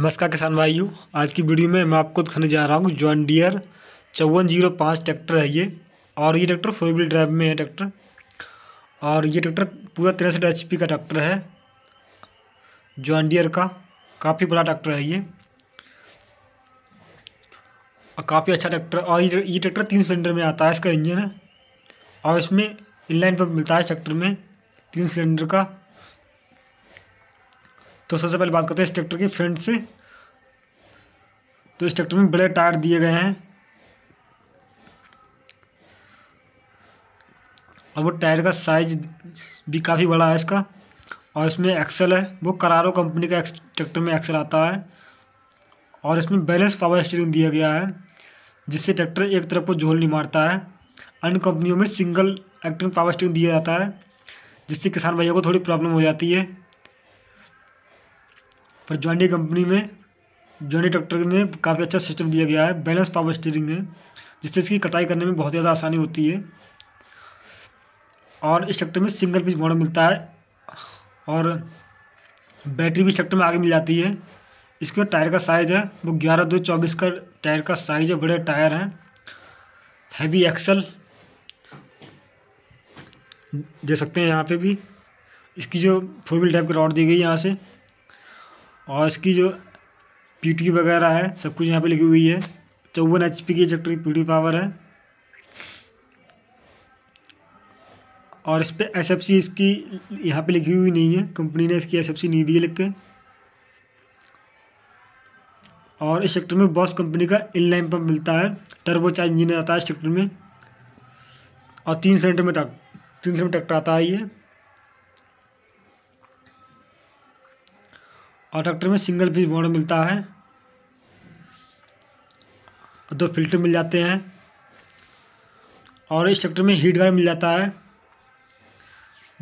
नमस्कार किसान भाइयों आज की वीडियो में मैं आपको दिखाने जा रहा हूँ जॉन डियर चौवन जीरो पाँच ट्रैक्टर है ये और ये ट्रैक्टर फोर व्हील ड्राइव में है ट्रैक्टर और ये ट्रैक्टर पूरा तिरसठ एच का ट्रैक्टर है जॉन डियर का काफ़ी बड़ा ट्रैक्टर है ये और काफ़ी अच्छा ट्रैक्टर और ये ट्रैक्टर तीन सिलेंडर में आता है इसका इंजन है और इसमें इनलाइन पर मिलता है ट्रैक्टर में तीन सिलेंडर का तो सबसे पहले बात करते हैं इस ट्रैक्टर के फ्रंट से तो इस ट्रैक्टर में बड़े टायर दिए गए हैं और वो टायर का साइज भी काफ़ी बड़ा है इसका और इसमें एक्सल है वो करारो कंपनी का ट्रैक्टर में एक्सल आता है और इसमें बैलेंस पावर स्टीयरिंग दिया गया है जिससे ट्रैक्टर एक तरफ को झोल नहीं मारता है अन्य कंपनियों में सिंगल एक्टिंग पावर स्टीयरिंग दिया जाता है जिससे किसान भाइयों को थोड़ी प्रॉब्लम हो जाती है पर जॉन्डी कंपनी में जॉन्डी ट्रैक्टर में काफ़ी अच्छा सिस्टम दिया गया है बैलेंस पावर स्टीयरिंग है जिससे इसकी कटाई करने में बहुत ज़्यादा आसानी होती है और इस ट्रैक्टर में सिंगल पीस मॉडल मिलता है और बैटरी भी इस ट्रैक्टर में आगे मिल जाती है इसके टायर का साइज़ है वो ग्यारह दो चौबीस का टायर का साइज़ है बड़े टायर हैं हैवी एक्सल दे सकते हैं यहाँ पे भी इसकी जो फोर व्हील टाइप की रॉड दी गई है यहाँ से और इसकी जो पी वगैरह है सब कुछ यहाँ पे लिखी हुई है चौवन एच की इजेक्टर की पी पावर है और इस पर एस इसकी यहाँ पे लिखी हुई नहीं है कंपनी ने इसकी एस नहीं दी है लिख के और इस सेक्टर में बॉस कंपनी का लाइन पंप मिलता है चार्ज इंजीनियर आता है इस सेक्टर में और तीन सेंटर में तक तीन में ट्रैक्टर आता है ये और ट्रैक्टर में सिंगल फीस बोर्ड मिलता है दो फिल्टर मिल जाते हैं और इस ट्रैक्टर में हीट गार्ड मिल जाता है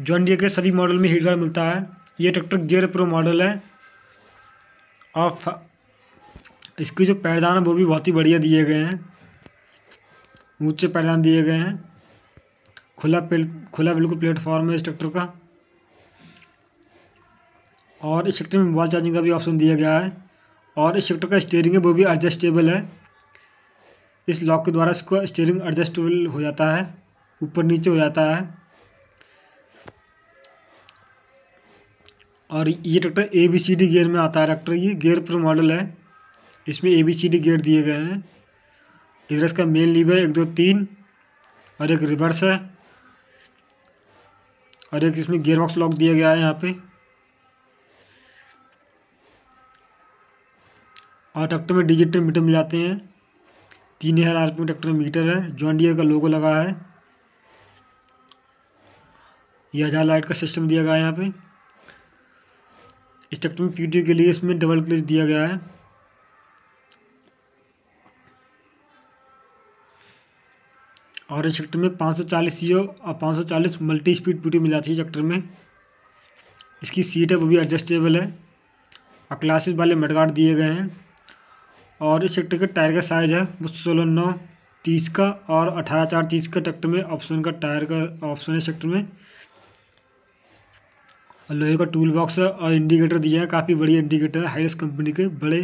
जॉन डियर के सभी मॉडल में हीट गार्ड मिलता है ये ट्रैक्टर गियर प्रो मॉडल है और इसके जो पैरदान है वो भी बहुत ही बढ़िया दिए गए हैं ऊंचे पैरदान दिए गए हैं खुला खुला बिल्कुल प्लेटफॉर्म है इस ट्रैक्टर का और इस सेक्टर में मोबाइल चार्जिंग का भी ऑप्शन दिया गया है और इस सेक्टर का स्टेयरिंग है वो भी एडजस्टेबल है इस लॉक के द्वारा इसको स्टेयरिंग एडजस्टेबल हो जाता है ऊपर नीचे हो जाता है और ये tractor A B C D gear में आता है ट्रैक्टर ये गियर प्रो मॉडल है इसमें A B C D gear दिए गए हैं इधर इसका मेन लीवर एक दो तीन और एक रिवर्स है और एक इसमें गियर बॉक्स लॉक दिया गया है यहाँ पे और हाँ, ट्रैक्टर में डिजिटल मीटर मिल जाते हैं तीन हज़ार आर पी ट्रैक्टर में मीटर है जॉन डियर का लोगो लगा है यह हज़ार लाइट का सिस्टम दिया गया है यहाँ पे इस ट्रैक्टर में पीटीओ के लिए इसमें डबल क्लिच दिया गया है और इस ट्रैक्टर में 540 सीओ और 540 मल्टी स्पीड पीटी मिल जाती है ट्रैक्टर में इसकी सीट है वो भी एडजस्टेबल है और क्लासेस वाले मेडगार्ड दिए गए हैं और इस ट्रैक्टर के टायर का साइज़ है वो सोलह नौ तीस का और अठारह चार तीस का ट्रैक्टर में ऑप्शन का टायर का ऑप्शन है सेक्टर में और लोहे का टूल बॉक्स है और इंडिकेटर दिया है काफ़ी बड़ी इंडिकेटर है हाइल्स कंपनी के बड़े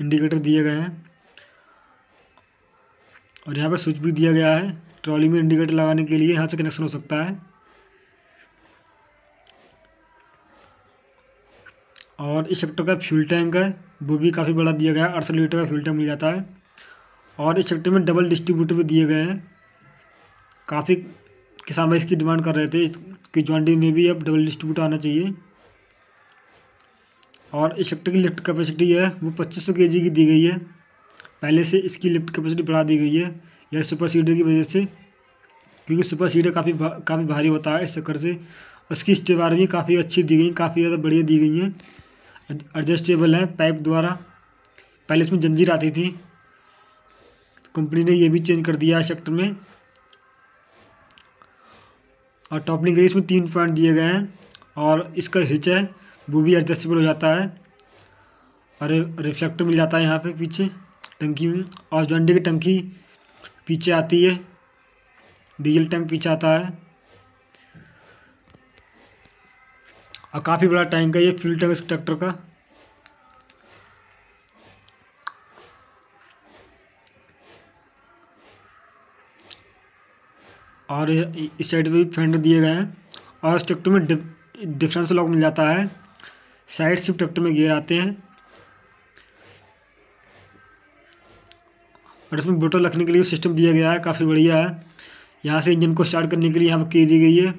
इंडिकेटर दिए गए हैं और यहाँ पर स्विच भी दिया गया है ट्रॉली में इंडिकेटर लगाने के लिए यहाँ से कनेक्शन हो सकता है और इस सेक्टर का फ्यूल टैंक है वो भी काफ़ी बड़ा दिया गया है अड़सठ लीटर का फ्यूल टैंक मिल जाता है और इस सेक्टर में डबल डिस्ट्रीब्यूटर भी दिए गए हैं काफ़ी किसान भाई इसकी डिमांड कर रहे थे कि ज्वाइंटी में भी अब डबल डिस्ट्रीब्यूटर आना चाहिए और इस सेक्टर की लिफ्ट कैपेसिटी है वो पच्चीस सौ की दी गई है पहले से इसकी लिफ्ट कैपेसिटी बढ़ा दी गई है यह सुपर सीडर की वजह से क्योंकि सुपर सीडर काफ़ी भा, काफ़ी भारी होता है इस चक्कर से उसकी स्टेवार भी काफ़ी अच्छी दी गई काफ़ी ज़्यादा बढ़िया दी गई हैं एडजस्टेबल है पाइप द्वारा पहले इसमें जंजीर आती थी कंपनी ने ये भी चेंज कर दिया है सेक्टर में और टॉपलिंग के लिए इसमें तीन पॉइंट दिए गए हैं और इसका हिच है वो भी एडजस्टेबल हो जाता है और रिफ्लेक्टर मिल जाता है यहाँ पे पीछे टंकी में और जॉन्डी की टंकी पीछे आती है डीजल टैंक पीछे आता है और काफ़ी बड़ा टैंक है ये फ्यूल टैंक इस ट्रैक्टर का और इस साइड पर भी फेंडर दिए गए हैं और इस ट्रैक्टर में डिफरेंस लॉक मिल जाता है साइड सिर्फ ट्रैक्टर में गियर आते हैं और इसमें बोटल रखने के लिए सिस्टम दिया गया है काफ़ी बढ़िया है यहाँ से इंजन को स्टार्ट करने के लिए यहाँ पर की दी गई है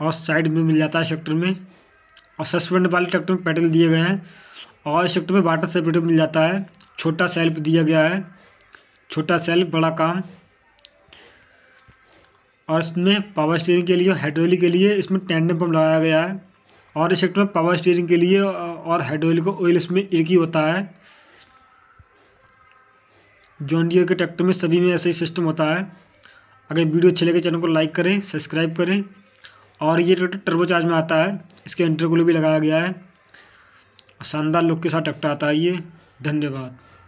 और साइड में मिल जाता है सेक्टर में और सस्पेंड वाले ट्रैक्टर में पेडल दिए गए हैं और सेक्टर में वाटर सेपरेटर मिल जाता है छोटा सेल्फ दिया गया है छोटा सेल्फ बड़ा काम और इसमें पावर स्टीयरिंग के लिए हाइड्रोलिक के लिए इसमें टैंडम पंप लगाया गया है और इस सेक्टर में पावर स्टीयरिंग के लिए और हाइड्रोलिक ऑयल इसमें एक होता है जॉन डियर के ट्रैक्टर में सभी में ऐसा ही सिस्टम होता है अगर वीडियो अच्छे लगे चैनल को लाइक करें सब्सक्राइब करें और ये ट्रैक्टर टर्बोचार्ज में आता है इसके इंटरकूलर भी लगाया गया है शानदार लुक के साथ ट्रैक्टर आता है ये धन्यवाद